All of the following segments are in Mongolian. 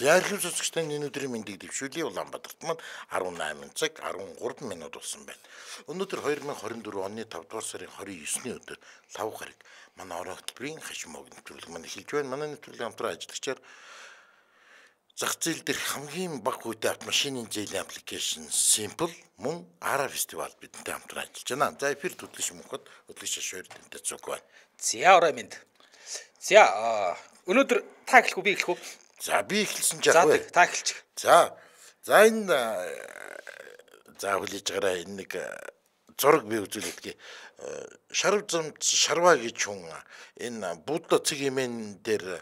Ярилц үзэгчтэй энэ өдрийн мэндийг дэвшүүлээ. Улаанбаатарт маань 18 цаг 13 минут болсон байна. Өнөөдөр 2024 оны 5 дугаар сарын 29-ний өдөр лав гараг манай орон хөтөлбөрийн хашмог нэвтрүүлэг маань эхэлж байна. Манай нэвтрүүлгийн хамтран ажиллагчаар зах зээл дээр хамгийн бага хүнтэй автомашины зээлийн аппликейшн Simple мөн Ara Festival бидэнтэй хамтран ажиллаж байна. За эфир хөтлөш мөнхөд хөтлөш шашуур тэнтэй зүг байна. Зя орой минь. За өнөөдөр та эхлэх үү би эхлэх үү? За би эхэлсэн ч яах вэ? За та эхэлчих. За. За энэ за хүлээж гараа энэ нэг э, зураг би үзүүлэдгээ. Э, Шарв замц шарва гэж хүн энэ э, будда цэг имэн дээр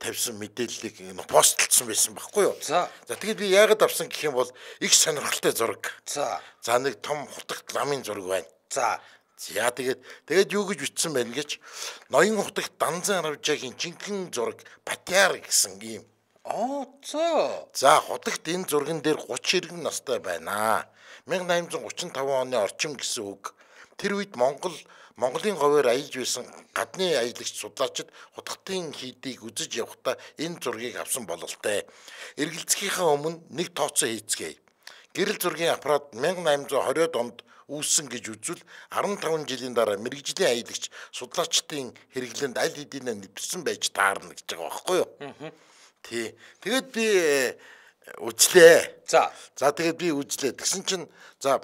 тавьсан мэдээллийг постлцсан байсан байхгүй юу? За. За тэгээд би яагаад авсан гэх юм бол их сонирхолтой зураг. За. За нэг том хутагт ламын зураг байна. За. За тэгээд тэгээд юу гэж бичсэн байл гэж ноён хутагт данзан аравжаагийн жинхэнэ зураг патиар гэсэн юм. Оо цаа. За хутагт энэ зурган дээр 30 иргэн настай байна. 1835 оны орчим гэсэн үг. Тэр үед Монгол Монголын говьор аялж байсан гадны аялагч судлаачид хутгтын хийдийг үзэж явхдаа энэ зургийг авсан бололтой. Эргэлцгийнхаа өмнө нэг тооцоо хийцгээе. Гэрэл зургийн аппарат 1820 онд үүссэн гэж үзвэл 15 жилийн дараа мэрэгжлийн аялагч судлаачдын хэрэглэнд аль хэдийн нэвтрсэн байж таарна гэж байгаа байхгүй юу? Тий. Тэгэд би э, үзлээ. За. За тэгэд би үзлээ. Тэгсэн чинь за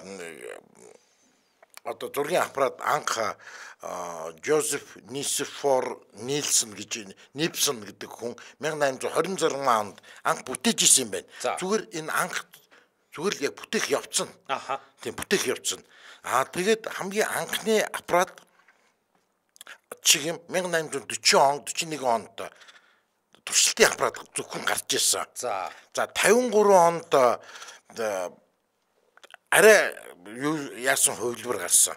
одоо зургийн аппарат анх Жозеф Нисфор Нилсон гэж Нипсон гэдэг хүн 1826 онд анх бүтээж ирсэн юм байна. Зүгээр энэ анх Зүгээр л яг бүтээх явцсан. Аха. Тийм бүтээх явцсан. Аа тэгээд хамгийн анхны аппарат чиг 1840 он 41 онд туршилтын аппарат зөвхөн гарч ирсэн. За. За 53 онд э, арай яасан хувилбар гарсан.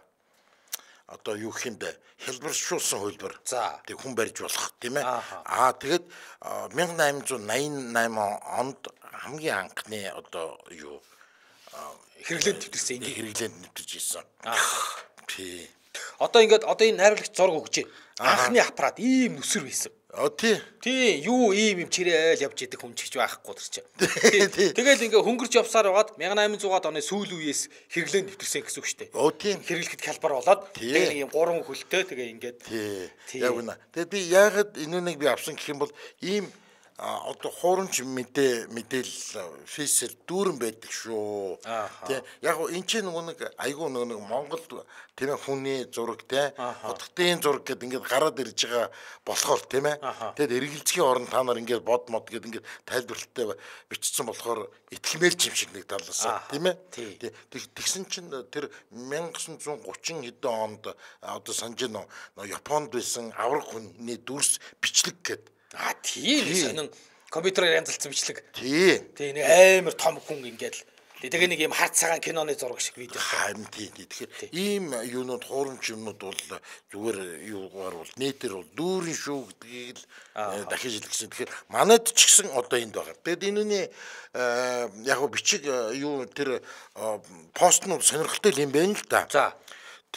Одоо юу хиймдэ хэлбэршүүлсэн хувилбар. За. Тэг хүн барьж болох тийм ээ. Аа тэгэд 1888 э, онд хамгийн анхны одоо юу хэрэглээд нэвтэрсэн ингээ хэрэглээд нэвтэрж ирсэн. Тий. Одоо ингээд одоо энэ найруулагч зург өгч байна. Анхны аппарат ийм нүсэр байсан. Оо тий. Тий, юу ийм юм чирээл явж идэг хүн ч гэж байхгүй төрч. Тэгэл ингээ хөнгөрч явсаар байгаад 1800-аад оны сүүл үеэс хэрэглэн нэвтэрсэн гэсэн үг шүү дээ. Оо тий. Хэрэглэхэд хялбар болоод тэгээ ийм гурван хөлтэй тэгээ ингээд. Тий. Яг үнэ. Тэгээ би яагаад энэ нэг би авсан гэх юм бол ийм одоо хуурамч мэдээ мэдээлэл фейсээр дүүрэн байдаг шүү. Тэ яг энэ чинь нөгөө нэг айгүй нөгөө нэг Монгол тийм хүний зураг те хотгтын зураг гэд ингээд гараад ирж байгаа болохоор тийм ээ. Тэгэд эргэлзгийн орон та нар ингээд бод мод гэд ингээд тайлбарлалтаа бичсэн болохоор итгэмэл ч юм шиг нэг талаасаа тийм ээ. Тэгсэн чинь тэр 1930 хэдэн онд одоо санжино Японд байсан авраг хүний дүрс бичлэг гэдэг А тийм сонин компьютерээр янзалцсан бичлэг. Тий. Тий нэг амар том хүн ингээд л Тэгээ нэг юм харт цагаан киноны зураг шиг видео. Харин тийм. Тэгэхээр ийм юунууд хуурамч юмнууд бол зүгээр юугаар бол нэтер бол дүүрэн шүү гэдгийг л э, дахиж илгэсэн. Тэгэхээр манайд ч гэсэн одоо энд байгаа. Тэгэд энэ үний э, яг бичиг э, юу тэр пост нь сонирхолтой юм байна л да. За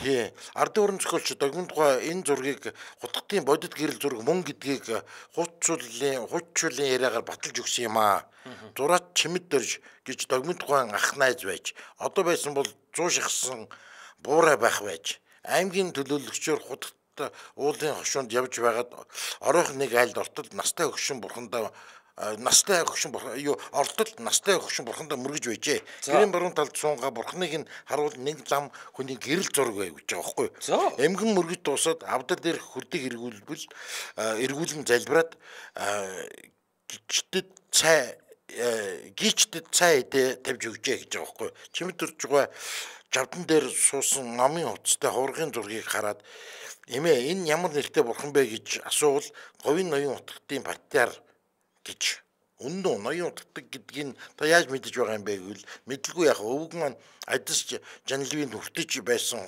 Тий. Ард өрн зохиолч Догмондгой энэ зургийг хутгтын бодит гэрэл зураг мөн гэдгийг э, хуучлалын хуучлалын яриагаар баталж өгсөн юм аа. Зураад чимэд дөрж гэж Догмондгой ах найз байж одоо байсан бол 100 шахсан буурай байх байж аймгийн төлөөлөгчөөр хутгт уулын хошуунд явж байгаад оройх нэг айлд ортол настай хөгшин бурхандаа Э, настай хөгшин юу ордол настай хөгшин бурханд мөргөж байжээ. Гэрийн баруун талд суунга бурханыг нь харуул нэг лам хүний гэрэл зураг байв гэж байгаа байхгүй. Эмгэн мөргөж дуусаад авдал дээр хөрдөг эргүүлбэл э, эргүүлэн залбираад э, гिचтэд цай гिचтэд цай эдэ тавьж өгчээ гэж байгаа байхгүй. Чимэд төрж байгаа жавдан дээр суусан намын хувцастай хургийн зургийг хараад эмээ энэ ямар нэртэй бурхан бэ гэж асуувал говийн ноён утгатын партиар татаж үндэн ноён утдаг гэдгийг нь та яаж мэдэж байгаа юм бэ гэвэл мэдлгүй яг өвөг маань адис жанливын хүртэж байсан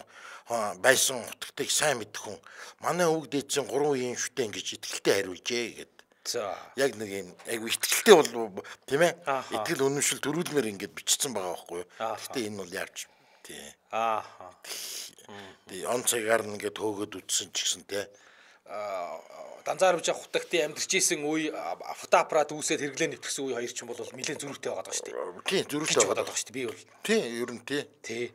байсан утгатыг сайн мэдэх хүн манай өвөг дээдсэн 3 үеийн шүтэн гэж итгэлтэй хариулжээ гэд. За яг нэг юм айгу итгэлтэй бол тийм ээ итгэл үнэмшил төрүүлмээр ингэж бичсэн байгаа байхгүй юу. Гэхдээ энэ бол яарч тий. Аа. Тэг онцгойгаар нэгэд хөөгд үтсэн ч гэсэн тий данзаар авч хутагтын амьдарч исэн үе фотоаппарат үүсээд хэрэглээ нэвтгсэн үе хоёр ч юм бол нэлээд зөрүүтэй байгаа даа шүү дээ. Тийм зөрүүтэй байгаа даа шүү дээ. Би бол. Тийм ер нь тий. Тий.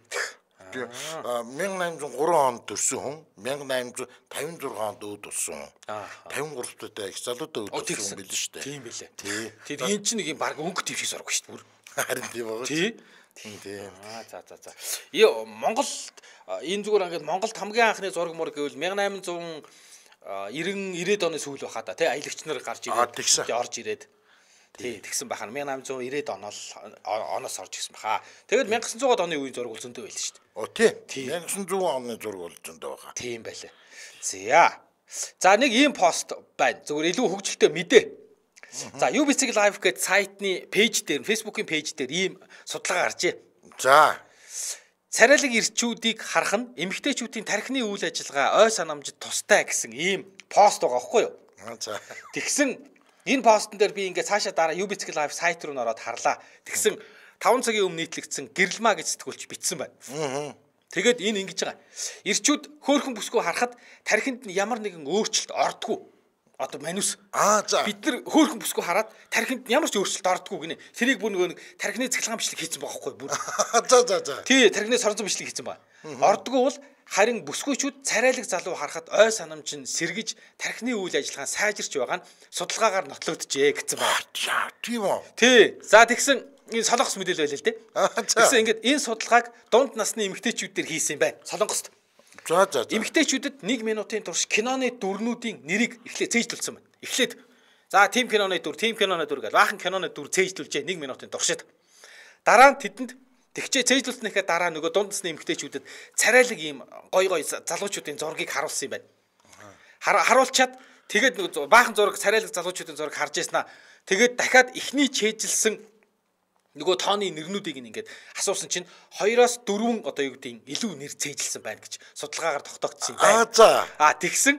1803 онд төрсэн хүн 1856 онд өвд болсон. 53 дэх их залуудаа өвд болсон байл шүү дээ. Тийм билээ. Тий. Тэр энэ чинь нэг юм баг өнгө твшиг сургав шүү дээ. Харин тийм байгаа. Тий. Тийм. Аа за за за. Монголд энэ зүгээр ингээд Монголд хамгийн анхны зураг мөр гэвэл 1800 90 90-ад оны сүүл баха да тий аялагч нар гарч ирээд орж ирээд тий тэгсэн баха 1890-ад оноол оноос орж ирсэн баха. Тэгэл 1900-аад оны үеийн зураг бол зөндөө байл шүү дээ. Оо тий. 1900 оны зураг бол зөндөө баха. Тийм байлаа. За. За нэг ийм пост байна. Зүгээр илүү хөгжилтэй мэдээ. За UBC Live гэдэг сайтны пэйж дээр, Facebook-ийн пэйж дээр ийм судалгаа гарчээ. За. Царайлаг ирчүүдийг харах нь эмгтээчүүдийн тархины үйл ажиллагаа ой санамжид тустай гэсэн ийм пост байгаа байхгүй юу? Тэгсэн энэ постн дээр би ингээ цаашаа дараа UBC live сайт руу нөрөөд харлаа. Тэгсэн 5 цагийн өмнө нийтлэгдсэн гэрэлмаа гэж сэтгүүлч бичсэн байна. Тэгэд энэ ингэж байгаа. Ирчүүд хөөхөн бүсгүй харахад тархинд нь ямар нэгэн өөрчлөлт ордгүй одоо манус аа за бид нар хөөхөн бүсгүй хараад тархинд ямар ч өөрчлөлт ордгүй гинэ тэрийг бүр нөгөө нэг тархины цахилгаан бичлэг хийсэн байгаа байхгүй бүр за за за тий тархины сорнзон бичлэг хийсэн ба ордгүй бол харин бүсгүйчүүд царайлаг залуу харахад ой санамж нь сэргэж тархины үйл ажиллагаа сайжирч байгаа нь судалгаагаар нотлогдчихэ гэсэн ба тийм үү тий за тэгсэн энэ солонгос мэдээлэл байлаа л дээ тэгсэн ингээд энэ судалгааг дунд насны эмэгтэйчүүд дээр хийсэн юм байна солонгост За за. Эмэгтэйчүүдэд 1 минутын турш киноны дүрнүүдийн нэрийг эхлээ цээжлүүлсэн байна. Эхлээд за тим киноны дүр, тим киноны дүр гэж баахан киноны дүр цээжлүүлжээ 1 минутын туршид. Дараа нь тэдэнд тэгчээ цээжлүүлснээхээ дараа нөгөө дундсны эмэгтэйчүүдэд царайлаг ийм гой гой залуучуудын зургийг харуулсан юм байна. Харуулчаад тэгээд нөгөө баахан зураг царайлаг залуучуудын зураг харж яснаа. Тэгээд дахиад ихний чэжилсэн Нөгөө тооны нэрнүүдийг ингээд асуусан чинь 2-оос 4 одоо юу гэдэг илүү нэр цээжилсэн байна гэж судалгаагаар тогтоогдсон юм байна. Аа за. Аа тэгсэн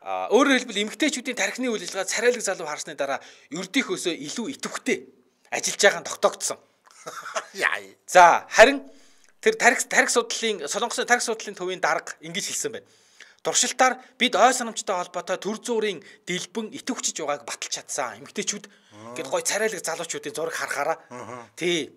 а өөрөөр хэлбэл эмгтээчүүдийн тархины үйл ажиллагаа царайлаг залуу харсны дараа ердих өсөө илүү идэвхтэй ажиллаж байгаа нь тогтоогдсон. За харин тэр тарих тарих судлалын солонгосын тарих судлалын төвийн дарга ингэж хэлсэн байна. Туршилтаар бид ой санамжтай холбоотой төр зүурийн дэлбэн итэвчж байгааг баталж чадсан. Эмгтээчүүд Гэт гой царайлаг залуучуудын зураг харахаараа. Тий.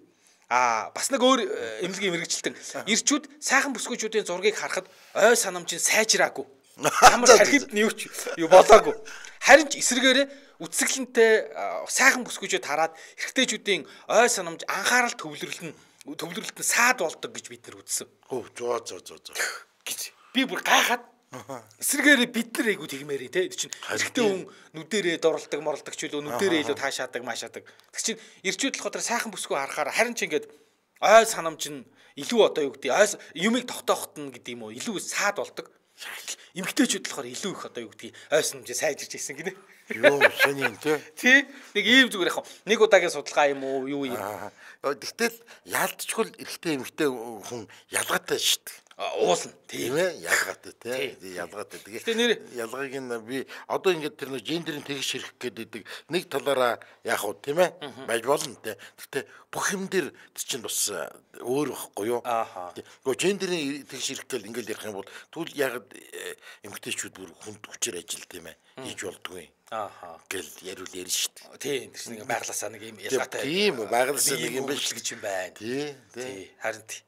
А бас нэг өөр э, эмнэлгийн мэрэгчлэлтэн ирчүүд сайхан бүсгүүчүүдийн зургийг харахад ой санамж нь сайжраагүй. Ямар тархинд нэвч юу болоогүй. Харин ч эсэргээрээ үцэглэнтэй сайхан бүсгүүчүүд хараад эрэгтэйчүүдийн ой санамж анхаарал төвлөрлөн төвлөрлөлт нь саад болдог гэж бид нар үзсэн. Хөө зөө зөө зөө гэж би бүр гайхаад Эсрэгээр бид нар айгу тэгмээрээ те. Тэр чинь эрэгтэй хүн нүдэрээ дорлдог, морлдог ч үлээ нүдэрээ илүү таашаадаг, маашаадаг. Тэр чинь ирчүүд болохоор сайхан бүсгүй харахаар харин ч ингээд ой санамж нь илүү одоо юу гэдэг ой юмыг тогтоохт нь гэдэг юм уу илүү саад болдог. Эмгтээчүүд болохоор илүү их одоо юу гэдэг ой санамжээ сайжирч ирсэн гинэ. Йоо шиний те. Тий. Нэг ийм зүгээр яг нэг удаагийн судалгаа юм уу юу юм. Гэтэл яалтчгүй эрэгтэй эмгтээ хүн ялгаатай шүү дээ уулна тийм ээ ялгаатай тийм ялгаатай тэгээ гэтээ нэр ялгааг нь би одоо ингээд тэр нэг гендерийн тэгш хэрэг гэдэг нэг талаараа яг уу тийм ээ байж болно тийм гэхдээ бүх юм дээр чинь бас э, өөр байхгүй юу нөгөө гендерийн тэгш хэрэг гэл ингээд ярих юм бол тэгвэл яг э, эмгтээчүүд бүр хүнд хүчээр ажил тийм ээ хийж болдгүй Ааха. Гэл яриул ярина шүү дээ. Тийм, тэр чинь байгласаа нэг юм ялгаатай. Тийм, байгласаа нэг юм биш гэж юм байна. Тийм, тийм. Харин тийм.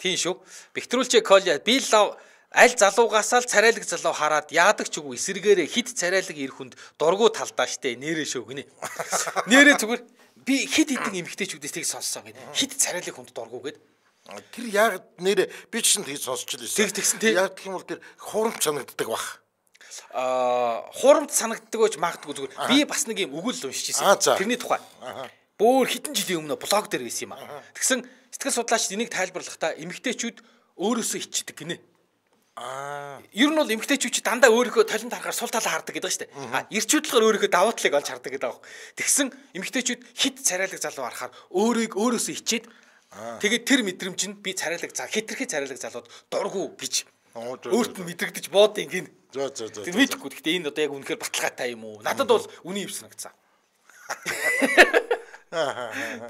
Тийм шүү. Бэхтрүүлчээ Коля би лав аль залуугаасаа л царайлаг залуу хараад яадаг ч үгүй эсэргээрээ хит царайлаг ирэх хүнд дургу талдаа штэ нэрээ шөө гинэ. Нэрээ зүгээр би хит хитэн эмгтээчүүдээс тийг сонссон гэдэг. Хит царайлаг хүнд дургу гэдэг. Тэр яг нэрээ би ч шинэ тийг сонсч л байсан. Тэг тэгсэн тий. Яг гэх юм бол тэр хурамч санагддаг бах а хурамд санагддаг гэж магадгүй зүгээр би бас нэг юм өгүүлэл уншиж ирсэн тэрний тухай бөөр хитэн жилийн өмнө блог дээр байсан юм аа тэгсэн Сэтгэл судлаачид энийг тайлбарлахдаа эмгтээчүүд өөрөөсөө ичдэг гинэ. Аа. Ер нь бол эмгтээчүүд дандаа өөрийнхөө талент харахаар сул талаа хардаг гэдэг штеп. А ирчүүд болохоор өөрийнхөө давуу талыг олж хардаг гэдэг аах. Тэгсэн эмгтээчүүд хит царайлаг залуу харахаар өөрийг өөрөөсөө ичээд тэгээд тэр мэдрэмж нь би царайлаг за хитрхи царайлаг залууд дургу гэж өөрт нь мэдрэгдэж боод ингэн. За за за. Тэр мэдхгүй. Гэхдээ энэ одоо яг үнэхээр баталгаатай юм уу? Надад бол үний ив санагцсан.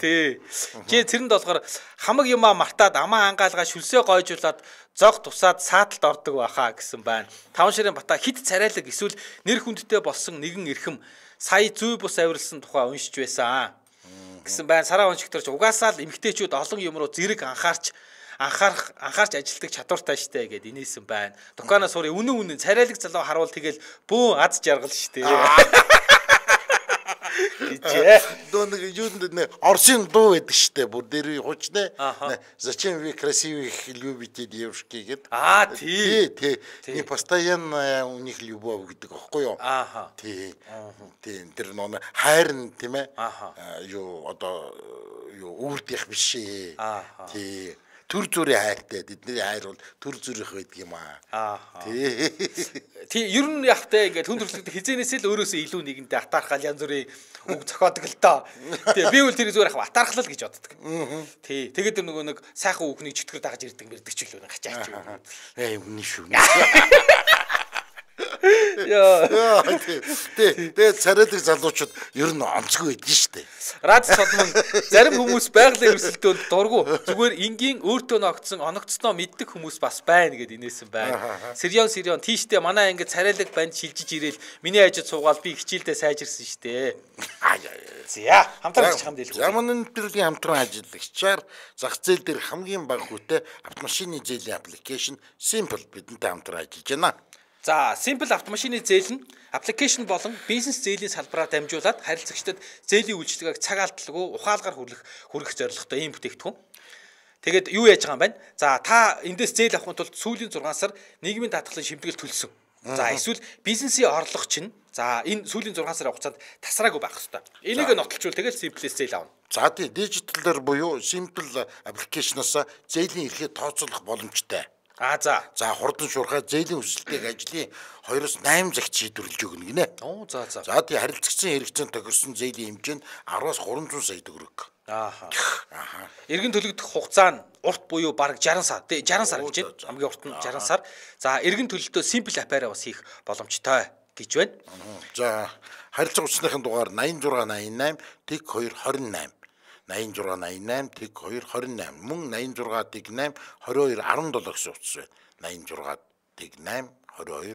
Тий. Чи тэрэнд болохоор хамаг юмаа мартаад амаа ангаалгаа шүлсээ гойжуулаад зог тусаад сааталд ордог байхаа гэсэн байна. Таван ширийн бата хит царайлаг эсвэл нэр хүндтэй болсон нэгэн эрхэм сая зүй бус авирлсан тухай уншиж байсан гэсэн байна. Сараа уншигдэрч угаасаа л эмгтээчүүд олон юм руу зэрэг анхаарч анхаарах анхаарч ажилтдаг чадвартай штэ гэд инээсэн байна. Дуканаас суурь үнэн үнэн царайлаг залуу харуул тэгэл бөө ад жаргал штэ. Тийчээ. Дөө нэг юунд нэг Орсын дуу байдаг штэ. Бүр дээр хуучнэ. Зачем вы красивых любите девушки гэд. Аа тий. Тий. Не постоянно у э, них любовь гэдэг аахгүй юу? Ааха. Тий. Тий. Тэр нөө хайр нь тийм ээ. Э, юу одоо э, юу үрдих биш ээ. Тий төр зүрийн хайртай. Бидний хайр бол төр зүрийнх байдаг юм аа. Тий. Тий, ер нь явтаа ингээд хүндрэлтэй хизэнээс л өөрөөсөө илүү нэгэнд атаархал янз бүрийн үг зохиодог л доо. Тий, би бол тэр зүгээр яг атаархал л гэж боддог. Тий. Тэгээд нөгөө нэг сайхан үхнийг чөтгөр дагаж ирдэг мэрдэг ч илүү гачаач юм. Ээ, үнэн шүү. Яа. Тэ тэгээ царайлаг залуучууд ер нь онцгой байдэн штэ. Рад солмон зарим хүмүүс байгалийн өрсөлдөөнд дургу зүгээр энгийн өөртөө ногдсон оногцноо мэддэг хүмүүс бас байна гэд инээсэн байна. Сирион сирион тийштэй манай ингээд царайлаг банд шилжиж ирээл миний ажид суугаал би хичээлдээ сайжирсан штэ. За хамтрагч хамд хэлэх. Ямар нэгэн хамтран ажиллагчаар зах зээл дээр хамгийн бага хүүтэй автомашины зээлийн аппликейшн Simple бидэнтэй хамтран ажиллаж байна. За, Simple автомашины зээл нь application болон бизнес зээлийн салбараар дамжуулаад харилцагчдад зээлийн үйлчлэгийг цаг алдалгүй ухаалгаар хүргэх хүргэх зорилготой ийм бүтээгдэхүүн. Тэгээд юу яаж байгаа юм бэ? За, та эндээс зээл авахын тулд сүүлийн 6 сар нийгмийн даатгалын шимтгэл төлсөн. За, эсвэл бизнесийн орлого чинь за энэ сүүлийн 6 сарын хугацаанд тасраагүй байх хэрэгтэй. Энийг нотолжуул тэгэл Simple-с зээл авна. За, тий, дижиталэр буюу Simple application-оос зээлийн эрхийг тооцоолох боломжтой. А за. За хурдан шуурхай зээлийн хүсэлтэйг ажлын 2-8 цагт шийдвэрлэж өгнө гинэ. Оо за за. За тий харилцагчийн хэрэгцээнд тохирсон зээлийн хэмжээнд 10-аас 300 сая төгрөг. Ааха. Ааха. Иргэн төлөгдөх хугацаа нь урт буюу бараг 60 сар. Тэ 60 сар гэж байна. Хамгийн урт нь 60 сар. За иргэн төлөлтөө simple app-аараа бас хийх боломжтой гэж байна. За харилцаг хүчнийхэн дугаар 8688 тэг 228 86 88 тэг 2 28 мөн 86 тэг 8 22 17 гэсэн утас байна 86 тэг 8 22 17.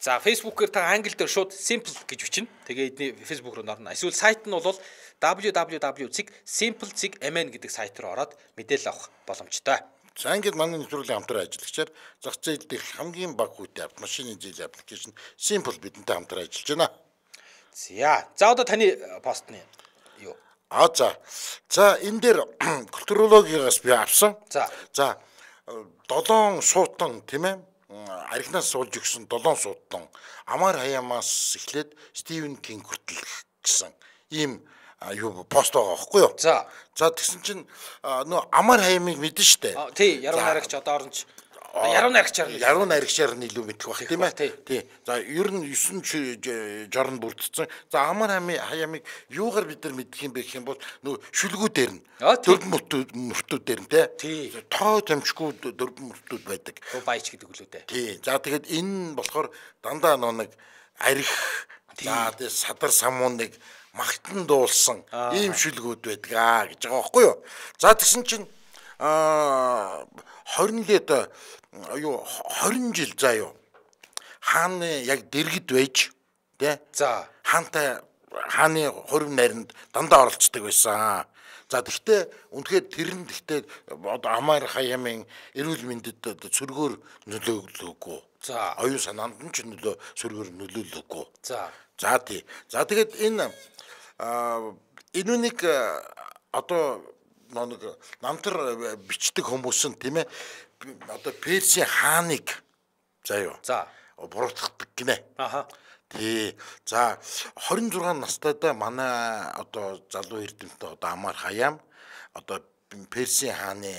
За Facebook-ээр та англи дээр шууд simple гэж бичнэ. Тэгээ эдний Facebook руу орно. Эсвэл сайт нь бол www.simple.mn гэдэг сайт руу ороод мэдээлэл авах боломжтой. За ингээд манай нэвтрүүлгийн хамтран ажиллагчаар зах зээл дэх хамгийн баг хүүтэй авт машины зээл аппликейшн simple бидэнтэй хамтран ажиллаж байна. За. За одоо таны постны юм. А за. За энэ дээр культурологиогоос би авсан. За. За долоон суутан тийм ээ архинаас суулж өгсөн долоон суутан амар хаямаас эхлээд Стивен Кинг хүртэл гэсэн ийм юу пост байгаа байхгүй юу? За. За тэгсэн чинь нөө амар хаймыг мэдэн штэ. Тий, яруу найрагч одоо оронч Яруу найрагчаар нь яруу найрагчаар нь илүү мэдэх байх тийм ээ. Тий. За ер нь 9 жорн бүрдсэн. За амар хами хаямыг юугаар бид нар мэдэх юм бэ гэх юм бол нөө шүлгүү дээр нь дөрвөн мөртүүд мөртүүд дээр нь тий. Тоо тамчгүй дөрвөн мөртүүд байдаг. Баяч гэдэг үлээ дээ. Тий. За тэгэхэд энэ болохоор дандаа нөө нэг арих за тий садар самууныг магтан дуулсан ийм шүлгүүд байдаг аа гэж байгаа байхгүй юу. За тэгсэн чинь аа 20 лет юу 20 жил заа юу хааны яг дэргэд байж тий за хаантай хааны хурим найранд дандаа оролцдог байсан. За тэгтээ үнэхээр тэр нь тэгтээ одоо Амар хаямын эрүүл мэндэд цөргөөр нөлөөлөөгүй. За оюун санаанд нь ч нөлөө цөргөөр нөлөөлөөгүй. За за тий. За тэгээд энэ энүүник одоо нэг намтар э, бичдэг хүмүүс нь тийм ээ одоо Перси хааныг заа юу. За буруутгадаг гинэ. Аха. Тий. За 26 настайдаа манай одоо залуу эрдэмтдээ одоо амар хаяам одоо Перси хааны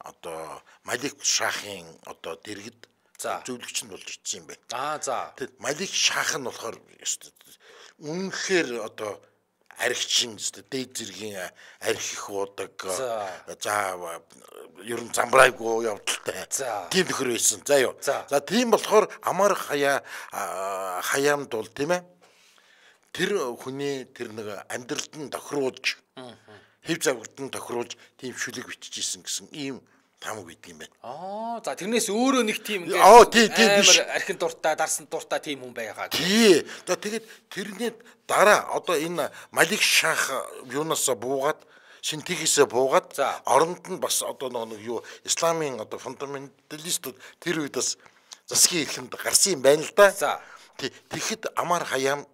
одоо Малик шахын одоо дэргэд зөвлөгч нь болж ирсэн юм байна. Аа за. Тэгэд Малик шах нь болохоор үнэхээр одоо архичин дээд зэргийн архи их удаг за ер нь замбрайгүй явдалтай тийм төхөр байсан за юу за тийм болохоор амар хаяа хаяамд бол тийм ээ тэр хүний тэр нэг амьдралд нь тохируулж хэв завгад нь тохируулж тийм шүлэг биччихсэн гэсэн ийм лам гэдэг юм байна. Аа за тэрнээс өөрөө нэг тийм ингээд Оо тий тий биш. Архин дуртай, дарсан дуртай тийм хүн байгаа. Тий. За тэгээд тэрний дараа одоо энэ Малик шах юунаас буугаад шинтигээсээ буугаад оронд нь бас одоо нэг юу исламын одоо фундаменталистууд тэр үед бас засгийн эрхэмд гарсан юм байна л да. За. Тэгэхэд Амар хаяам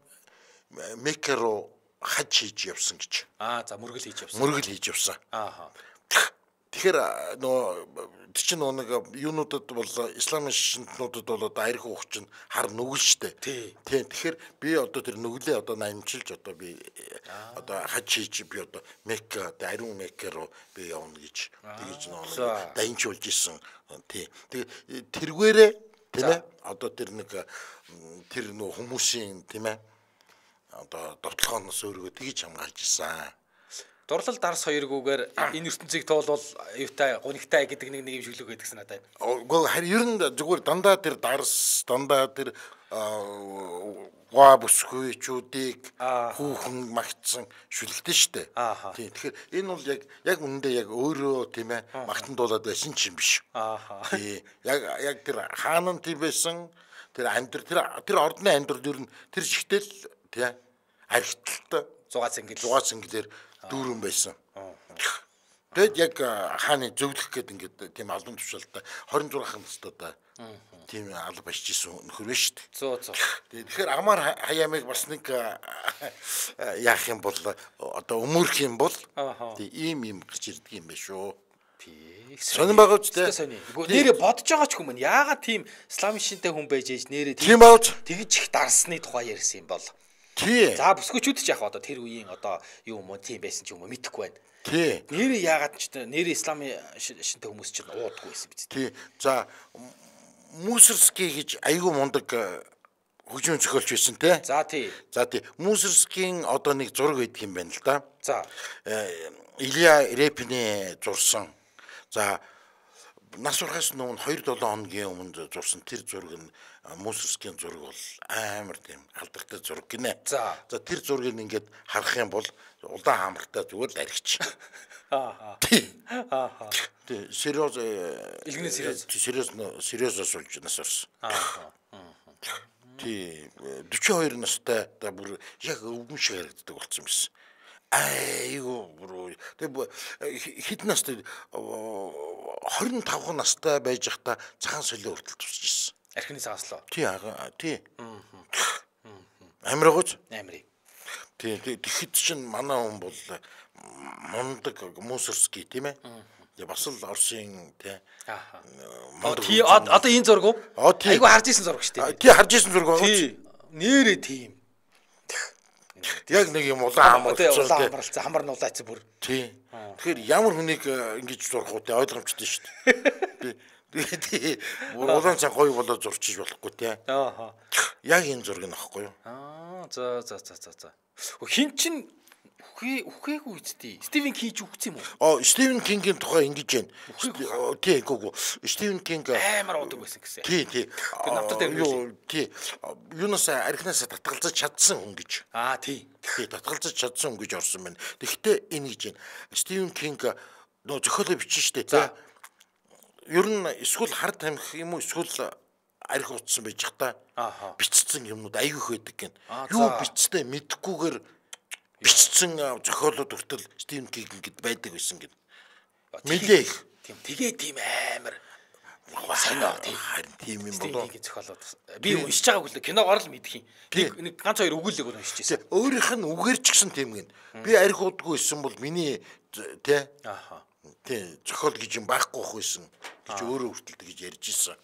Мекке руу хаж хийж явсан гэж. Аа за мөргөл хийж явсан. Мөргөл хийж явсан. Аа. Тэгэхээр нөгөө 40 нууг юунуудад бол исламын шишинтнуудад бол одоо арх ухчин хар нүгэл штэ. Тийм. Тэгэхээр би одоо тэр нүглээ одоо намжилж одоо би одоо хаж хийж би одоо Мекка одоо ариун Мекка руу би явна гэж тэгэж нөгөө дайнчулж исэн. Тийм. Тэгээ тэргээрээ тийм ээ одоо тэр нэг тэр нөх хүмүүсийн тийм ээ одоо довтлохоноос өөргөө тэгж хамгаалж исэн дурлал дарс хоёргүйгээр энэ ертөнцийг тоолвол юутай гунигтай гэдэг нэг нэг юм шиг л үгээд гэсэн надад. Уу харин ер нь зүгээр дандаа тэр дарс дандаа тэр гоо бүсгүйчүүдийг хүүхэн магтсан шүлэгдэн штэ. Тийм. Тэгэхээр энэ бол яг яг үнэндээ яг өөрөө тийм ээ магтандуулаад байсан ч юм биш. Аа. Тийм. Яг яг тэр хаан нь тийм байсан. Тэр амьдрал тэр тэр ордны амьдрал ер нь тэр шигтэл тийм ээ архиталтаа зугаа цэнгэл зугаа цэнгэлэр дүүрэн байсан. Тэгэд яг хааны зөвлөх гээд ингээд тийм албан тушаалтай 26 хамтстай тийм алба барьж исэн нөхөр биш шүү дээ. 100 100. Тэгэхээр амар хаяамыг бас нэг яах юм бол одоо өмөрөх юм бол тийм ийм юм гэж ирдэг юм биш үү? Тий. Сонин байгаа ч тийм. Нэрээ бодож байгаа ч хүмүүс яагаад тийм слам шинтэй хүн байж ийж нэрээ тийм тэгж их дарсны тухай ярьсан юм бол. Тий. За бүсгүүчүүд ч яг одоо тэр үеийн одоо юу юм тийм байсан ч юм уу мэдэхгүй байна. Тий. Нэр яагаад ч нэр исламын шинтэй хүмүүс ч уудаггүй байсан биз. Тий. За Мусорский гэж айгүй мундаг э, хөгжим зохиолч байсан те. За тий. За тий. Мусорскийн одоо нэг зураг байдаг юм байна л да. За. Э, Илья Репины зурсан. За нас урхаас өмнө 2-7 хоногийн өмнө зурсан тэр зураг нь Мусорскийн зураг бол амар тийм алдартай зураг гинэ. За. За тэр зургийг ингээд харах юм бол улаан хамартай зүгээр л аригч. Аа. Аа. Тэ сериоз илгэн сериоз сериоз сериоз асуулж нас орсон. Аа. Тэ 42 настай да бүр яг өвгөн шиг харагддаг болсон юм байна. Айгу бүр тэгээ хэд настай 25 настай байж захта цагаан солио хүртэл тусч ирсэн. Архины сагаслаа. Тий, тий. Амир гоц? Амир. Тий, тэгэхэд чинь манай хүн бол мундаг мусорский тийм ээ. Тэгээ бас л Оросын тий. Аа. Тий, одоо энэ зураг уу? Айгу харж исэн зураг шүү дээ. Тий, харж исэн зураг байна. Тий. Нээрээ тийм. Яг нэг юм улаан амарлцсан. Улаан амарлцсан, хамар нуулаач бүр. Тий. Тэгэхээр ямар хүнийг э, ингэж зурх уу тий ойлгомжтой шүү дээ. Би Тэгээд улаан цанхой болоод зурчиж болохгүй тий. Аа. Яг энэ зургийг авахгүй юу? Аа за за за за за. Хин чин үхээ үхээг үздэй. Стивен Кинг үхсэн юм уу? Оо, Стивен Кингийн тухай ингэж байна. Тий, гоо. Стивен Кинг э, амар удаг байсан гэсэн. Тий, тий. Навтар дээр юу тий. Юунаас архинаас татгалзаж чадсан хүн гэж. Аа, тий. Тий, татгалзаж чадсан хүн гэж орсон байна. Тэгэхдээ энэ гэж байна. Стивен Кинг э, нөө зохиолыг бичсэн шүү дээ. За ер нь эсвэл хар тамхи юм уу эсвэл арх утсан байж х та бичсэн юмнууд айгүйх байдаг гин. Юу бичсдэ мэдхгүйгээр бичсэн зохиолууд хүртэл Стивен Кинг ингээд байдаг байсан гин. Мэдээ их. Тийм тэгээ тийм амар сонио тийм харин тийм юм болоо. Стивен зохиолууд би уншиж байгааг үлээ киногоор л мэдэх юм. Нэг ганц хоёр өгүүлэг нь уншижсэн. Өөрийнх нь үгээр ч гэсэн тийм гин. Би арх удггүй исэн бол миний тэ. Ахаа тий зохиол гэж юм байхгүй байсан гэж өөрөө хүртэл гэж ярьж ирсэн.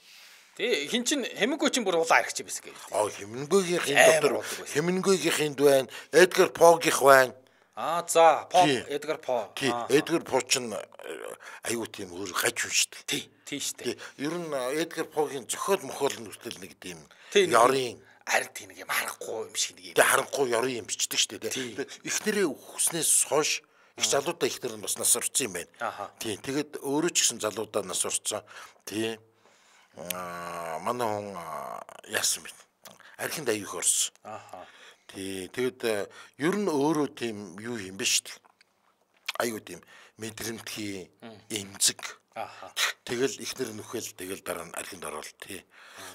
Тий хин чин хэмнгөө чин бүр улаан аргач байсан гэх. Аа хэмнгөөгийнхээ дотор хэмнгөөгийнхээнд байна, Эдгар Погийнх байна. Аа за По Эдгар По. Тий Эдгар По чин э, аюу тийм өөр гаж хүн шүү дээ. Тий тий шүү дээ. Ер нь э, Эдгар Погийн зохиол мохол нь хүртэл нэг тийм ёрын ард тийм нэг юм харахгүй юм шиг нэг юм. Тий харахгүй ёрын юм бичдэг шүү дээ. Эхнэрээ өгснээс хойш Их залуудаа ихнэр нь бас нас урцсан юм байна. Тийм. Тэгэд өөрөө ч гэсэн залуудаа нас урцсан. Тийм. Аа манай хүн яасан бэ? Архинд аяух орсон. Аха. Тий. Тэгэд э, ер нь өөрөө тийм юу юм бэ шүү дээ. Аюу тийм мэдрэмтгий эмзэг. Аха. Тэгэл ихнэр нөхөл тэгэл дараа нь архинд оролт тий.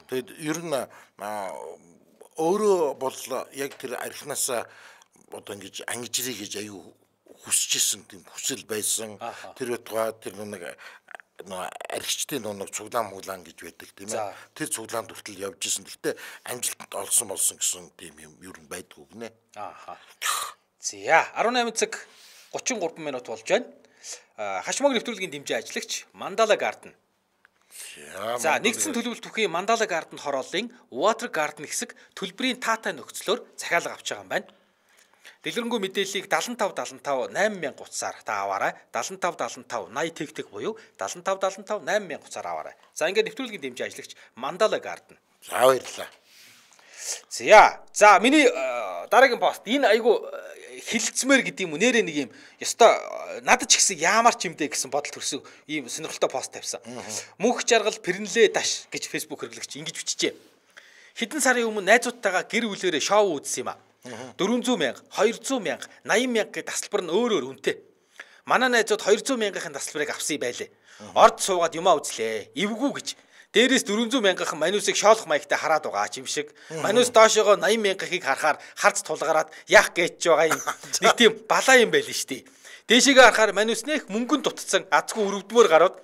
Тэгэд ер нь өөрөө бол яг тэр архинасаа одоо ингэж ангижрий гэж аюу хүсчихсэн тийм хүсэл байсан. Тэр байтугай тэр нэг нөө архичтын нэг цуглаан муглаан гэж байдаг тийм ээ. Тэр цуглаан дүртэл явж исэн. Гэтэ амжилтанд олсон болсон гэсэн тийм юм ер нь байдаг үг нэ. Ааха. Зя 18 цаг 33 минут болж байна. Хашмаг нэвтрүүлгийн дэмжээ ажиллагч Мандала Garden. За нэгдсэн төлөвлөлт бүхий Мандала Garden хорооллын Water Garden хэсэг төлбөрийн таатай нөхцлөөр захиалга авч байгаа юм байна. Дэлгэрэнгүй мэдээллийг 75 75 8000 утсаар та аваарай. 75 75 80 тэг тэг буюу 75 75 8000 утсаар аваарай. За ингээд нэвтрүүлгийн дэмжиж ажиллагч Мандала Garden. За баярлалаа. За. За миний э, дараагийн пост энэ айгу э, хилцмээр гэдэг юм уу нэрээ нэг юм ёстой э, надад ч гэсэн яамар ч юм дэ гэсэн бодол төрсөн ийм сонирхолтой пост тавьсан. Мөнх жаргал пэрнлээ даш гэж фэйсбүүк хэрэглэгч ингэж бичижээ. Хэдэн сарын өмнө найзуудтайгаа гэр бүлээрээ шоу үзсэн юм аа. 400 мянга, 200 мянга, 80 мянга гэдэг тасалбар нь өөр өөр үнэтэй. Манай найзууд 200 мянгагийн тасалбарыг авсан байлээ. Орд суугаад юмаа үзлээ. Эвгүй гэж. Дээрээс 400 мянгахан манусыг шоолох маягтай хараад байгаа ч юм шиг. Манус доошоогоо 80 мянгаыг харахаар харц тулгараад яах гэж байгаа юм. Нэг тийм балаа юм байл нь шүү дээ. Дээшээгээ харахаар манус нэх мөнгөнд дутцсан азгүй өрөвдмөр гараад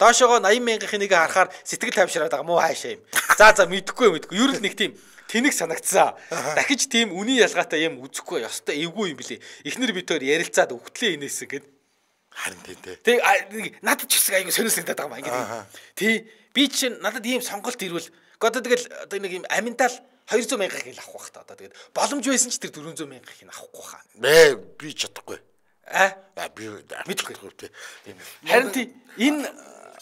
доошоогоо 80 мянгахийн нэг харахаар сэтгэл тайвшираад байгаа муу хаашаа юм. За за мэдэхгүй мэдэхгүй. Юу л нэг тийм тэнэг санагцсан. Дахиж тийм үний ялгаатай юм үзэхгүй ёстой эвгүй юм блэ. Эхнэр битээр ярилцаад өгтлээ инээсэн гэд. Харин тийм дээ. Тэг надад ч гэсэн аягүй сонирхсан даа юм ингээд. Тий би чинь надад ийм сонголт ирвэл одоо тэгэл одоо нэг юм аминтал 200 мянга хэл авах байх та одоо тэгээд боломж байсан ч тэр 400 мянга хин авахгүй хаа. Бэ би чадахгүй. А? А би мэдгүй те. Харин тийм энэ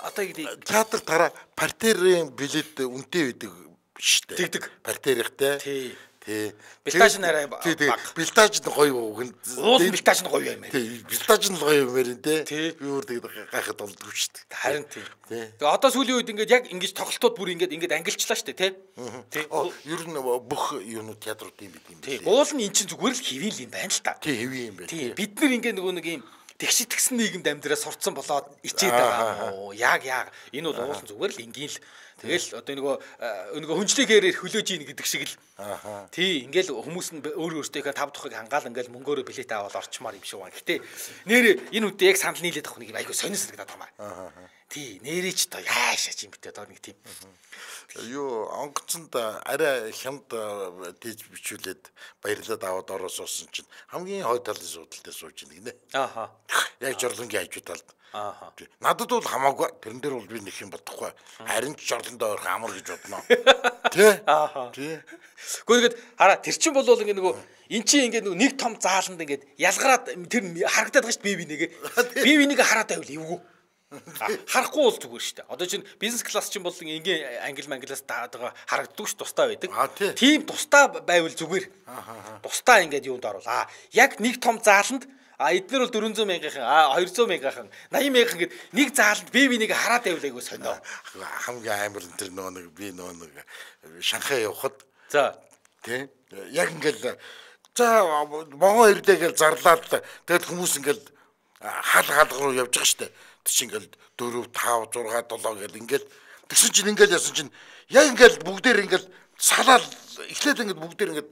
одоо гэдэг театр дараа партерын билет үнэтэй байдаг биштэй. Тэгдэг. Бартерихтэй. Тий. Тий. Билтаж нь арай баг. Билтаж нь гоё үгэнд. Уул билтаж нь гоё юм аа. Тий. Билтаж нь л гоё юм ярин тий. Би өөр тэгээд гайхад болдгүй шүү дээ. Харин тий. Тэгээ одоо сүүлийн үед ингээд яг ингэж тоглолтууд бүр ингээд ингээд ангилчлаа шүү дээ тий. Тий. Ер нь бүх юунууд театрууд юм бид юм. Тий. Уул нь эн чинь зүгээр л хэвэл юм байна л та. Тий хэвээ юм байна. Тий. Бид нар ингээд нөгөө нэг юм тэгш итгсэн нийгэмд амьдраа сурцсан болоод ичээд байгаа. Оо яг яг энэ бол уулын зүгээр л ингийн л Тэгэл одоо нөгөө э, нөгөө хүнчлэгээр хөлөөж ийн гэдэг шиг л. Аа. Тий, ингээл хүмүүс нь өөр өөртөө тав тухыг хангаал ингээл мөнгөөрөө билет аваад орчмоор юм шиг байна. Гэтэ нэр энэ үдэ яг санал нийлээд авах нэг айгу сонирсдаг надад юм аа. Аа. Тий, нэрээч та яашаа чи битээ доо нэг тийм. Э, юу онгоцонд арай хямд э, тийж бичүүлээд баярлаад аваад ороо суусан чинь хамгийн хой талын суудалтай сууж нэг нэ. Ааха. Яг жорлонгийн хажуу талд. Ааха. Надад бол хамаагүй. Тэрэн дээр бол би нэг юм бодохгүй. Харин ч жорлондоо орох амар гэж бодноо. Тэ? Ааха. Тий. Гэхдээ хараа тэр чинь бол ингэ нөгөө эн чинь ингэ нэг том зааланд ингэ ялгараад тэр харагдаад байгаа шүү дээ би би нэг. Би би нэг хараад байвал эвгүй харахгүй бол зүгээр шүү дээ. Одоо чинь бизнес класс чинь бол ингээ англи манглаас даад байгаа харагддаг ш тустай байдаг. Тийм тустай байвал зүгээр. Тустай ингээд юунд оруулаа. Яг нэг том зааланд А эдгээр бол 400 мянгахан, а 200 мянгахан, 80 мянгахан гэд нэг зааланд бие бинийг хараад байвал айгуу сонио. Хамгийн амар энэ тэр нөгөө нэг би нөгөө нэг Шанхай явхад. За. Тэ? Яг ингээл за Монгол ирдэ гэж зарлаад тэгэл хүмүүс ингээл хаал хаалга руу явж байгаа штэ тийш ингээл 4 5 6 7 гэл ингээл тэгсэн чинь ингээл ясан чинь яг ингээл бүгдээр ингээл салаал эхлээд ингээд бүгдээр ингээд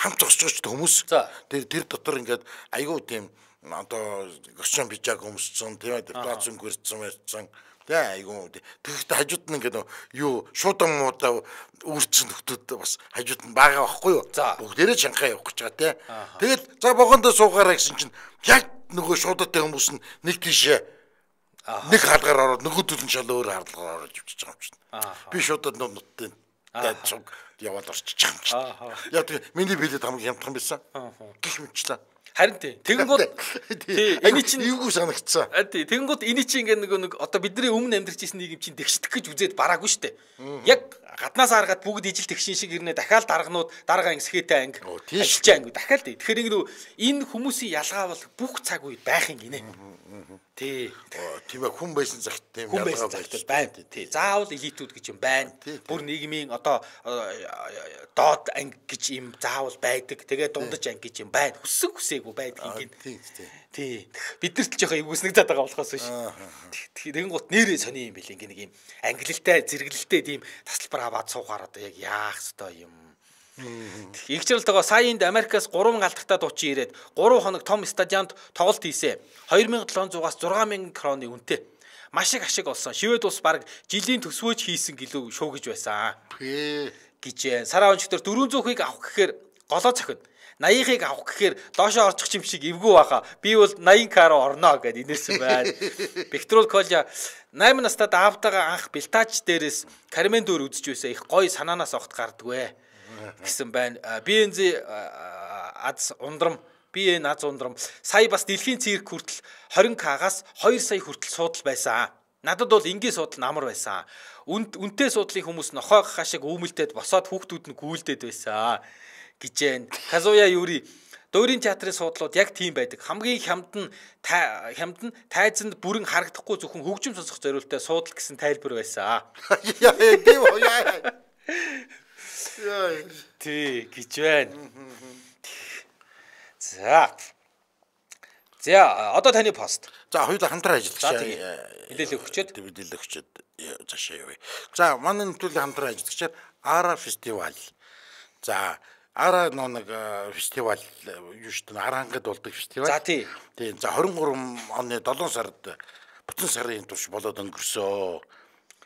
хамт зогсож байгаа хүмүүс тэр тэр дотор ингээд айгүй тийм одоо гөрсөн бижаг өмссөн тийм ээ плацун гөрсөн байсан тийм айгүй тэгэхдээ хажууд нь ингээд юу шууд муудаа үрцэн нөхдөд бас хажууд нь бага байхгүй юу бүгдээрээ шанхаа явах гэж байгаа тийм тэгэл за богондоо суугаараа гэсэн чинь яг нөгөө шуудтай хүмүүс нь нэг тийшээ Нэг хаалгаар ороод нөгөөдөл нь шал өөр хаалгаар ороод живчихэж байгаа юм чинь. Би шуудад нуу нуттай дайд цуг яваад орчиж байгаа юм чинь. Яа тэгээ миний билет хамгийн хямдхан байсан. Гих мэтчлээ. Харин тий. Тэгэнгүүт тий. Эний чинь эвгүй санагдсан. А э, тий. Тэгэнгүүт эний чинь ингээ нөгөө нэг одоо бидний өмнө амьдарч ирсэн нийгэм чинь тэгшдэх гэж үзээд бараагүй штэ. Яг гаднаас харгаад бүгд ижил тэгшин шиг ирнэ дахиад дарганууд дарга анги сэхэтэ анги ажиллаж анги дахиад тий. Тэгэхээр ингээ энэ хүмүүсийн ялгаа бол бүх цаг үед байх юм гинэ. Тий. Тийм ээ хүн байсан цагт тийм хүн байсан цагт байна. Тий. Заавал элитүүд гэж юм байна. Бүр нийгмийн одоо э, доод анги гэж юм заавал байдаг. Тэгээ дундаж анги гэж юм байна. Хүсэг хүсээгүй байдаг юм. Тий. Тий. Бид нарт л жоохон эвгүйснэг заадаг болохоос биш. Тэгэн гут нэрээ сони юм бэл ингээ нэг юм ангилалтай зэрэглэлтэй тийм тасалбар аваад суухаар одоо яг яах ёстой юм Игчрэл тогоо саяанд Америкаас 3 галдагтаа дуучин ирээд 3 хоног том стадионд тоглолт хийсэн. 2700-аас 6000 кроны үнэтэй. Маш их ашиг олсон. Шивэд ус баг жилийн төсвөөж хийсэн гэлөө шуугиж байсан. гэж сараа өнчдөр 400-ыг авах гэхээр голоо цохино. 80-ыг авах гэхээр доошоо орчих юм шиг эвгүй баха. Би бол 80 кар орноо гэд инээсэн байна. Пектрол Коля 8 настад аавтайгаа анх Билтач дээрээс Кармен дөр үзэж байсан их гой санаанаас огт гардгвэ гэсэн байна. БНЗ аз ундрам би энэ аз ундрам сая бас дэлхийн цирк хүртэл 20к-аас 2 сая хүртэл суудал байсан. Надад бол энгийн суудал намар байсан. Үнд үнтэй суудлын хүмүүс нохойхаа шиг өвмөлтөд босоод хүүхдүүд нь гүйлдэд байсан гэжээн. Казуя Юри Дөрийн театрын суудлууд яг тийм байдаг. Хамгийн хямд нь хямд нь тайзанд бүрэн харагдахгүй зөвхөн хөгжим сонсох зорилттой суудл гэсэн тайлбар байсан. Яа яа тийм яа. Тий, гэж байна. За. За, одоо таны пост. За, хоёулаа хамтран ажиллах шээ. Мэдээлэл өгчөөд. Мэдээлэл өгчөөд цаашаа явъя. За, манай нөтөлийн хамтран ажиллагчаар Ара фестиваль. За, Ара нэг э, фестиваль э, юу шүү дээ, Арангад болдог фестиваль. За, тий. Тий, за 23 оны 7 сард э, бүтэн сарын турш болоод өнгөрсөн.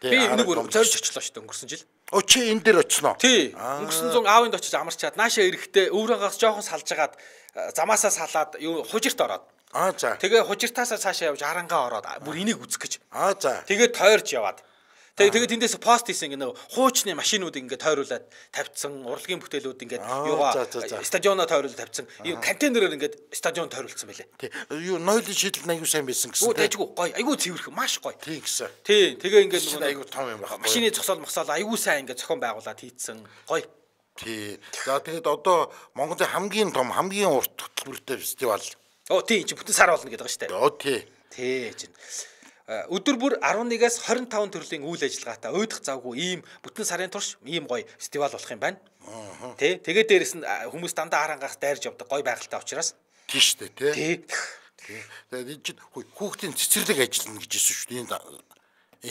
Би нэг өөр зорж очлоо шүү дээ өнгөрсөн жил. Очи энэ дээр очино. Тий. Өнгөрсөн зун аавынд очиж амарчаад наашаа эрэхтэй өврөгөөс жоохон салжгаад э, замаасаа салаад юу хужирт ороод. Аа за. Тэгээ хужиртаасаа цаашаа явж харангаа ороод бүр энийг үзэх гэж. Аа за. Тэгээ тойрч яваад. Тэгээ тэгээ тэндээс пост хийсэн ингээ нөгөө хуучны машинууд ингээ тойруулаад тавьсан, урлагийн бүтээлүүд ингээ юугаа стадионоо тойруулаад тавьсан. Юу контейнерээр ингээ стадион тойруулсан байлээ. Тий. Юу нойлын шийдэл аягүй сайн байсан гэсэн. Үгүй дайггүй гоё. Аягүй цэвэрх, маш гоё. Тий гэсэн. Тий. Тэгээ ингээ нөгөө аягүй том юм байна. Машины зогсоол мөхсоол аягүй сайн ингээ зохион байгуулад хийдсэн. Гоё. Тий. За тэгээд одоо Монголын хамгийн том, хамгийн урт хөтөлбөртэй фестивал. Оо тий, чи бүтэн сар болно гэдэг байгаа шүү дээ. Оо тий. Тий чинь. Э, өдөр бүр 11-аас 25 төрлийн үйл ажиллагаатай уйдах завгүй ийм бүтэн сарын турш ийм гоё фестивал болох юм байна. Тэ тэгээд дээрэс нь хүмүүс дандаа харангаас дайрж явдаг гоё байгальтай учраас. Тийм шүү дээ тий. Тэгээд энэ чинь хүүхдийн цэцэрлэг ажиллана гэж хэлсэн шүү дээ энэ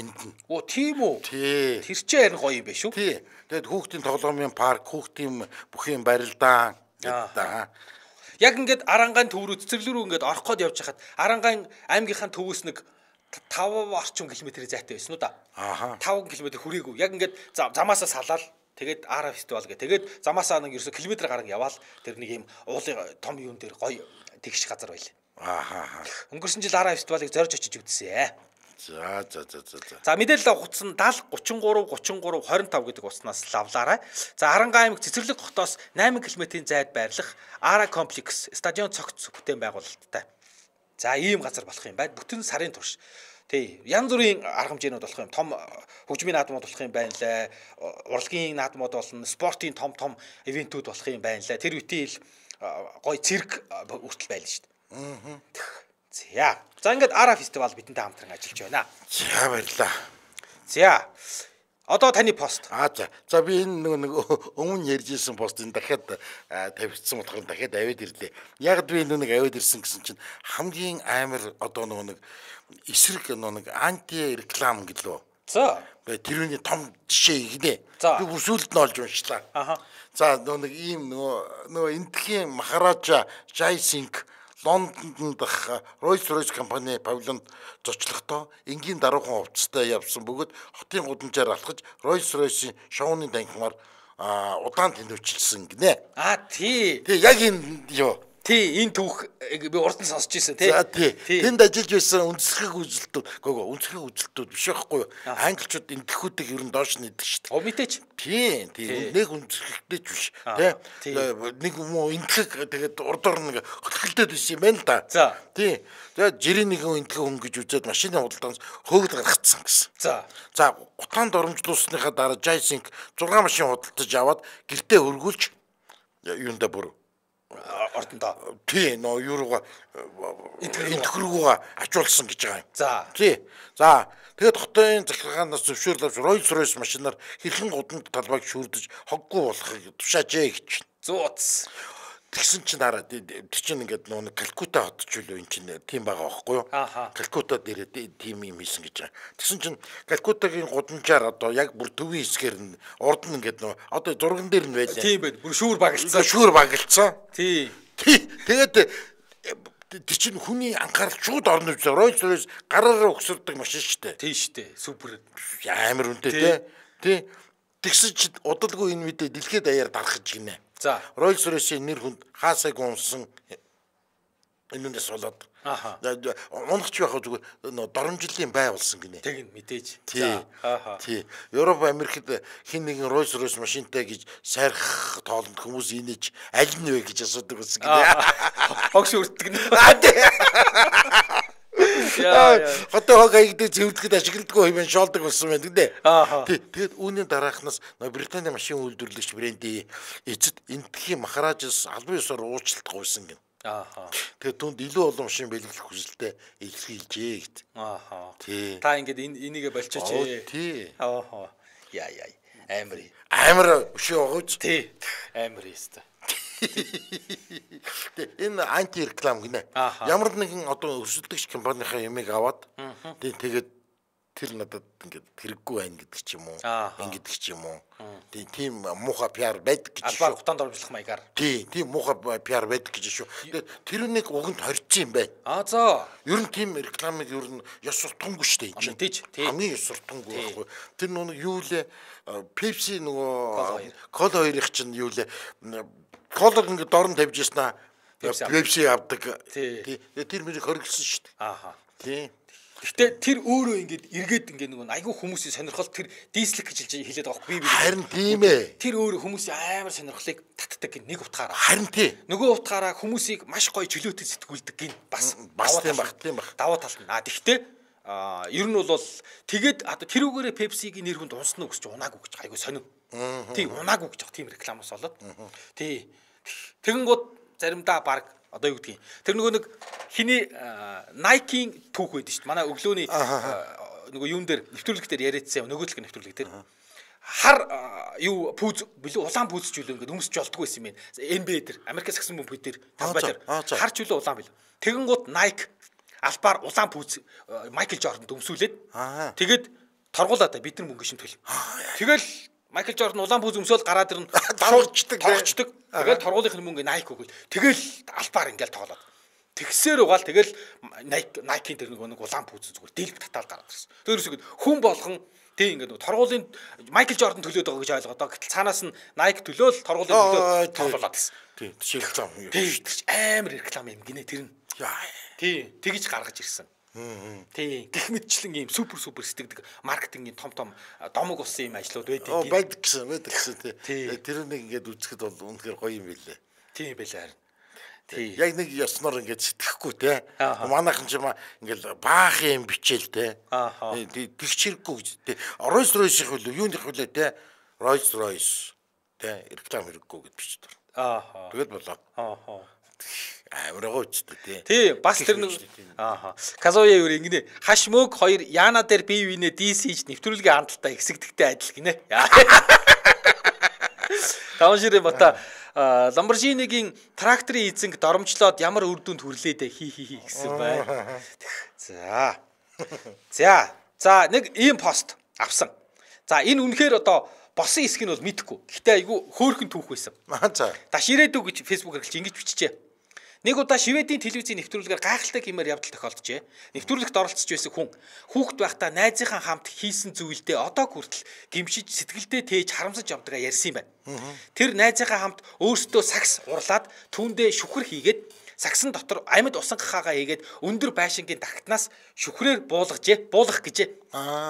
энд нь. Оо тийм үү. Тий. Тэр чинь харин гоё юм байна шүү. Тий. Тэгээд хүүхдийн тоглоомын парк, хүүхдийн бүх юм барилдаан гэдэг даа. Яг ингээд арангаан төв рүү цэцэрлэг рүү ингээд орох гээд явж хахад арангаан аймгийнхаа төвөөс нэг 5 орчим километрийн зайтай байсан уу да. Аха. 5 км хүрээгүй. Яг ингээд замаасаа салаад тэгээд RF фестивал гэх. Тэгээд замаасаа нэг ерөөсө километр гарan яваал тэр нэг юм уулын э, том юун дээр гоё тэгш газар байл. Аха. Өнгөрсөн жил RF фестивалыг зорж очиж үзсэн. Э. За за за за за. За мэдээлэл хуц нь 70 33 33 25 гэдэг уснаас лавлаарай. За Арангаа аймаг цэцэрлэг хотоос 8 км-ийн зайд байрлах Ara Complex стадион цогц бүтээн байгуулалттай. За ийм газар болох юм байна. Бүтэн сарын турш. Тий. Ян зүрийн арга хэмжээнүүд болох юм. Том э, хөгжмийн наадмууд болох юм байна лээ. Урлагийн наадмууд болно. Спортын том том ивентүүд болох юм байна лээ. Тэр үеийн э, гой цирк э, үртэл байл шүү дээ. Аа. За. За ингээд Ара фестивал бидэнтэй хамтран ажиллаж байна. За баярлаа. За. Одоо таны пост. А за. За би энэ нэг нэг өмнө ярьж ирсэн пост энэ дахиад тавигдсан болохоор дахиад аваад ирлээ. Яг би энэ нэг аваад ирсэн гэсэн чинь хамгийн амар одоо нэг эсрэг нэг анти реклам гэлөө. За. Тэрүүний том жишээ игнэ. Би бүсүүлд нь олж уншлаа. Аха. За нөгөө нэг ийм нөгөө нөгөө энтхийн махараджа Жайсинг Лондонд дах э, Rolls-Royce компани павильонд зочлохдоо энгийн даруухан хувцастай явсан бөгөөд хотын гудамжаар алхаж Rolls-Royce-ийн шоуны танхимаар удаан тэндэвчилсэн гинэ. А тий. Тэг яг энэ юу Тий, энэ түүх э, би урд нь сонсч ирсэн тий. За тий. Тэнд ажиллаж байсан үндэслэх үзэлтүүд, гоо үндэслэх үзэлтүүд биш байхгүй юу? Англичууд энэ тэхүүдийг ер нь доош нь идэг шүү дээ. Оо мэдээч. Тий, тий. Нэг үндэслэхтэй ч биш тий. Нэг юм уу энтлэг тэгээд урд орно нэг хөтгөлдөд биш юм байна л да. За. Тий. Тэгээд жирийн нэг энтлэг хүн гэж үзээд машины худалдаанд хөөгд гаргацсан гэсэн. За. За, гутаанд оромжлуулсныхаа дараа Jaisink 6 машин худалдаж аваад гэртээ өргүүлж юунда бүр ортондоо тий нөө юурууга энтгэрүүгээ ачуулсан гэж байгаа юм. За. Тий. За тэгээд хотын захиргаанаас зөвшөөрөл авч Rolls Royce машинаар хэрхэн гудамж талбайг шүрдэж хоггүй болохыг тушаажээ гэж. 100 утас. Тэгсэн чинь хараад тэр чинь ингээд нөгөө Калкута хот ч үлээ эн чинь тийм байгаа байхгүй юу? Калкутад ирээд тийм юм хийсэн гэж байгаа. Тэгсэн чинь Калкутагийн гудамжаар одоо яг бүр төвийн хэсгээр нь урд нь ингээд нөгөө одоо зурган дээр нь байлаа. Тийм байд. Бүр шүүр багалцсан. Шүүр багалцсан. Тий. Тэгээд тэр чинь хүний анхаарал шууд орно гэж Rolls Royce гараараа өгсөрдөг машин шүү дээ. Тийм шүү дээ. Супер амар үнэтэй тий. Тэгсэн чинь удалгүй энэ мэдээ дэлхийд даяар дарах гэж гинэ. За. Rolls Royce-ийн нэр хүнд хаасайг унсан энэнээс болоод Аха. Унахч байх зүгээр доромжлын бай болсон гинэ. Тэг мэдээж. Тий. Тий. Европ Америкт хин нэгэн Rolls Royce машинтай гэж сайрах тоолонд хүмүүс инеж аль нь вэ гэж асуудаг байсан гинэ. Огш үрддэг нэ. Одоо хог аягдээ зэвлэхэд ашигладаг юм шоолдог болсон байна гэдэг. Тэгээд үүний дараахнаас Британи машин үйлдвэрлэгч бренди эцэд энтхийн махаражс албан ёсоор уучлалт гуйсан гэнэ. Аа. Тэгээ түнд илүү олон шин бэлгэлэх хүсэлтэй илэрхийлжээ гэд. Аа. Тий. Та ингэдэг энэ энийгэ болчихоо. Тий. Аа. Яа яа. Амри амар өшөө байгаа ч тий амар яста энэ анти реклам гинэ ямар нэгэн одоо өрсөлдөгч компанийнхаа ямиг аваад тий тэгээд тэр надад ингээд хэрэггүй байна гэдэг ч юм уу ингээд ч юм уу тийм муха пиар байдаг гэж шүү. Албаар хутанд оржлох маягаар. Тийм тийм муха пиар байдаг гэж шүү. Тэр нэг уганд хорьч юм байна. А зөө. Ер нь тийм рекламыг ер нь ёс суртангүй шүү дээ энэ чинь. Хамгийн ёс суртангүй байхгүй. Тэр нэг юу лээ Пепси нөгөө кол хоёрын чинь юу лээ колог ингээд дорн тавьж яснаа Пепси авдаг. Тэр мэрийг хоригдсон шүү дээ. Ааха. Тийм. Гэтэ тэр өөрөө ингээд эргээд ингээд нөгөө айгүй хүмүүсийн сонирхол тэр дийслэх гэж хэлээд байгаа байхгүй би би. Харин тийм ээ. Тэр өөрөө хүмүүсийн амар сонирхлыг татдаг гин нэг утгаараа. Харин тий. Нөгөө утгаараа хүмүүсийг маш гоё чөлөөтэй сэтгүүлдэг гин бас бас тийм баг тийм баг. Даваа тал нь. А тэгтээ а ер нь бол тэгэд тэрүүгээрээ Pepsi-гийн нэр хүнд унснаа гэж унаагүй гэж айгүй сонир. Тий унаагүй гэж тийм рекламаас болоод. Тий. Тэгэнгүүт заримдаа баг одоо юу гэдгийг тэр нөгөө нэг хиний Nike-ийн түүх байдаг шүү дээ. Манай өглөөний нөгөө юун дээр нэвтрүүлэг дээр яриадсан нөгөө төлөг нэвтрүүлэг дээр хар юу пүүз билүү улаан пүүз ч үлээ ингээд өмсч болтгүй байсан юм бэ NBA дээр Америк сагсан бөмбөг дээр талбайлаар хар ч үлээ улаан билүү тэгэн гут Nike албаар улаан пүүз Майкл Джорданд өмсүүлээд тэгээд торгуулаад бид нар мөнгө шин төлөв тэгэл Майкл Джордан улаан бүз өмсөөл гараад ирнэ. Торчдаг. Торчдаг. Тэгэл торгуулийнхны мөнгө Nike өгөөл. Тэгэл албаар ингээл тоглоод. Тэгсээр угаал тэгэл Nike Nike-ийн тэр нэг улаан бүз зүгээр дэлб татаал гараад ирсэн. Тэрээс ихэд хүн болгон тий ингээд торгуулийн Майкл Джордан төлөөд байгаа гэж ойлгоод байгаа. Гэтэл цаанаас нь Nike төлөөл торгуулийн төлөө тоглуулад ирсэн. Тий шилж байгаа юм. Тий амар реклам юм гинэ тэр нь. Тий тэгж гаргаж ирсэн. Тий. Гэх мэтчлэн ийм супер супер сэтгэдэг маркетингийн том том домог болсон юм ажлууд байдаг. Оо байдаг гэсэн байдаг гэсэн тий. Э, тэр нэг ингээд үзэхэд бол үнэхээр гоё юм билээ. Тийм байлаа харин. Э, тий. Яг нэг яснор ингээд сэтгэхгүй те. Манайхан ч юм ингээд баах юм бичээл те. Э, Тэгч хэрэггүй гэж те. Rolls Royce хөл юуних хөлөө те. Rolls Royce те. Реклам хэрэггүй гэж бичдэг. Аа. Тэгэл болоо. Аа амар гоо ч тий. Тий, бас тэр нэг ааха. Казуя юу ингэнэ. Хаш мөг хоёр Яна дээр бие биенээ DC-ж нэвтрүүлгийн хандлтаа хэсэгдэгтэй адил гинэ. Тауншири бата Ламборжинигийн тракторын эзэнг доромжлоод ямар үр дүнд хүрлээдэ хи хи хи гэсэн бай. За. За. За нэг ийм пост авсан. За энэ үнэхээр одоо босын хэсэг нь бол мэдхгүй. Гэтэ айгу хөөхөн түүх байсан. За. Даш ирээдүг гэж фэйсбүүк хэрэглэж ингэж биччихэ. Нэг удаа Шведийн телевизийн нэвтрүүлгээр гайхалтай хэмээр явдал тохиолджээ. Нэвтрүүлэгт оролцож байсан хүн хүүхэд байхдаа найзынхаа хамт хийсэн зүйлдээ одоо хүртэл гимшиж сэтгэлдээ тээж харамсаж явдгаа ярьсан юм байна. Тэр найзынхаа хамт өөртөө сакс урлаад түүндээ шүхэр хийгээд саксын дотор амьд усангахаагаа хийгээд өндөр байшингийн тагтнаас шүхрээр буулгажээ, буулгах гэжээ.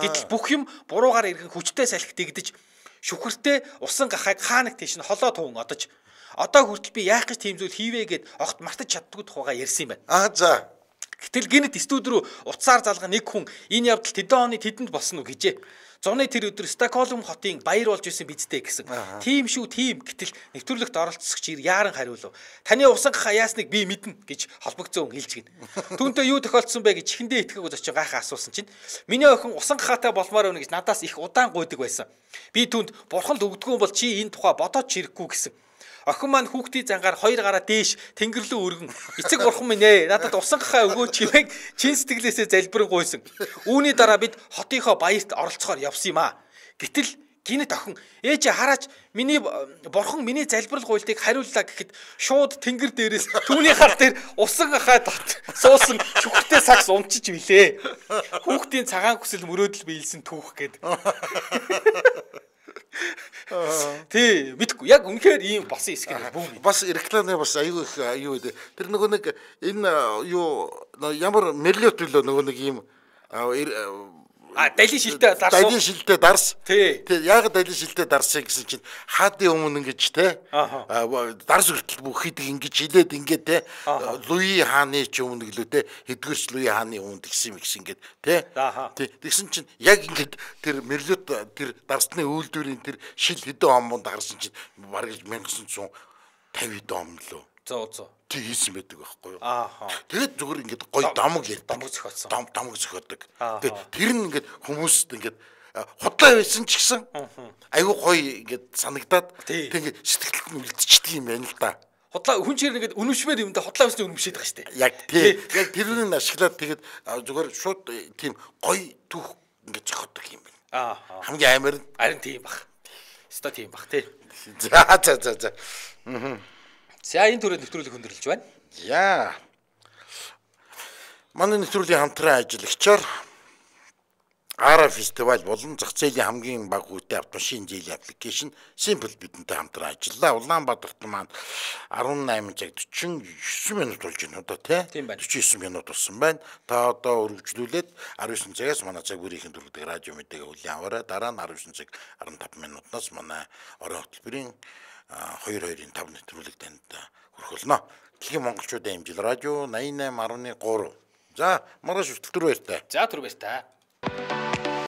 Гэтэл бүх юм буруугаар иргэн хүчтэй салхи дэгдэж шүхртээ усан гахайг хаанаг тийш нь холоо туван одож Одоо хүртэл би яах гэж тийм зүйл хийвээ гэд огт мартаж чаддгүй тухайга ярьсан юм байна. Аа за. Гэтэл гинэт студ руу утсаар залга нэг хүн энэ явдал тэдэн оны тэдэнд болсон уу гэжээ. Зуны тэр өдөр Стокгольм хотын баяр болж исэн бидтэй гэсэн. Тийм шүү, тийм гэтэл нэвтрүүлэгт оролцсогч яаран хариулв. Таны усангаа яасныг би мэднэ гэж холбогцсон хэлж гин. Түүнтэй юу тохиолдсон бэ гэж ихэндээ итгэхгүй зочин гайхаа асуусан чинь миний охин усангаатай болмоор өгнө гэж надаас их удаан гуйдаг байсан. Би түүнд бурхан л өгдгөө бол чи энэ тухай бодоод чирэхгүй гэсэн. Охин маань хүүхдийн зангаар хоёр гараа дээш тэнгэрлүү өргөн эцэг бурхан минь ээ надад усангахаа өгөөч хэмээн чин сэтгэлээсээ залбирэн гуйсан. Үүний дараа бид хотынхоо баярт оролцохоор явсан юм аа. Гэтэл гинэт охин ээжээ хараач миний бурхан миний залбирал гуйлтыг хариуллаа гэхэд шууд тэнгэр дээрээс түүний хар дээр усан хаа дот суусан шүхтэй сакс умчиж билээ. Хүүхдийн цагаан хүсэл мөрөөдөл биелсэн түүх гээд. Тий, мэдхгүй. Яг үнэхээр ийм бас хэсэг бүүм. Бас рекламын бас аюу их аюу үү. Тэр нөгөө нэг энэ юу ямар мерлиот билүү нөгөө нэг ийм А далийн шилдэ дарс. Далийн шилдэ дарс. Тий. Тий, яг далийн шилдэ дарсыг гэсэн чинь хаадын өмнө ингэж те дарс хүртэл бүх хийдэг ингэж хилээд ингэ те Луи хааны ч өмнө гэлөө те хэдгэрч Луи хааны өмнө гэсэн юм гэсэн ингэ те. Тий. Тэгсэн чинь яг ингэ тэр мерлөт тэр дарсны үйлдвэрийн тэр шил хэдэн он бунд гарсан чинь бараг 1950 дом лөө. 100 100. Тэг хийсэн байдаг байхгүй юу? Аа. Тэгээд зүгээр ингээд гоё дамаг ярьдаг. Дамаг зөхиодсон. Дам дамаг зөхиодаг. Тэгээд тэр нь ингээд хүмүүст ингээд худлаа байсан ч гэсэн айгүй гоё ингээд санагдаад тэг ингээд сэтгэлд нь үлдчихдэг юм байна л да. Худлаа хүн чинь ингээд өнөвшмээр юмдаа худлаа байсны өнөвшээд байгаа шүү дээ. Яг тий. Яг тэрнийг ашиглаад тэгээд зүгээр шууд э, тийм гоё түүх ингээд зөхиодаг юм байна. Аа. Хамгийн амар нь харин тийм бах. Ста тийм бах тий. За за за за. Аа. За энэ төрөд нэвтрүүлэг хөндрөлж байна. Яа. Манай нэвтрүүлгийн хамтран ажиллагчаар Ара фестиваль болон зах зээлийн хамгийн баг хүүтэй автомашин зээлийн аппликейшн Simple бидэнтэй хамтран ажиллаа. Улаанбаатарт маань 18 цаг 49 минут болж байна одоо тийм 49 минут болсон байна. Та одоо өргөжлүүлээд 19 цагаас манай цаг бүрийн дөрөвдөг радио мэдээг үлэн аваарай. Дараа нь 19 цаг 15 минутнаас манай орон хөтөлбөрийн 2225 нэвтрүүлэг танд хүргэлнэ. Дэлхийн монголчуудын хэмжил радио 88.3. За, маргааш өртөл түрүү баяр та. За, түрүү баяр та.